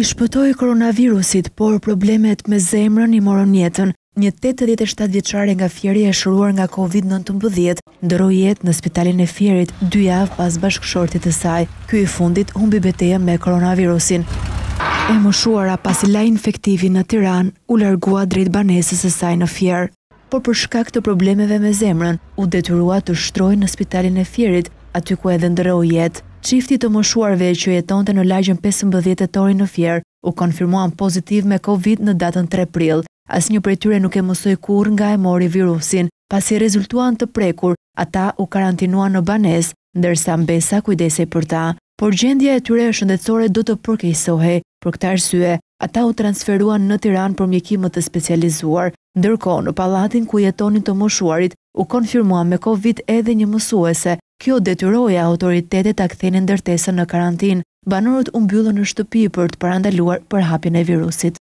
i shpëtoj koronavirusit, por problemet me zemrën i moron jetën. Një 87 vjeqare nga fjeri e shruar nga Covid-19, ndëro jetë në spitalin e fjerit, dy javë pas bashkëshortit e saj. Ky i fundit humbi beteja me koronavirusin. E më shuara pas i la infektivi në Tiran, u largua drejt banesës e saj në fjerë. Por për shkak këtë problemeve me zemrën, u detyrua të shtrojnë në spitalin e fjerit, aty ku edhe ndëro jetë. Qifti të moshuarve që jeton të në lajgjën 15 të tori në fjerë u konfirmuan pozitiv me COVID në datën 3 prill. As një për tyre nuk e mësoj kur nga e mori virusin, pas i rezultuan të prekur, ata u karantinua në banes, ndërsa mbesa kujdesej për ta. Por gjendja e tyre është ndetësore do të përkejsohe, për këtar syve, ata u transferuan në Tiran për mjekimët të specializuar, ndërko në palatin ku jetonin të moshuarit u konfirmuan me COVID edhe një mësuese, Kjo detyroi autoritetet ta kthenin ndërtesën në karantinë. Banorët u mbyllën në shtëpi për të parandaluar përhapjen e virusit.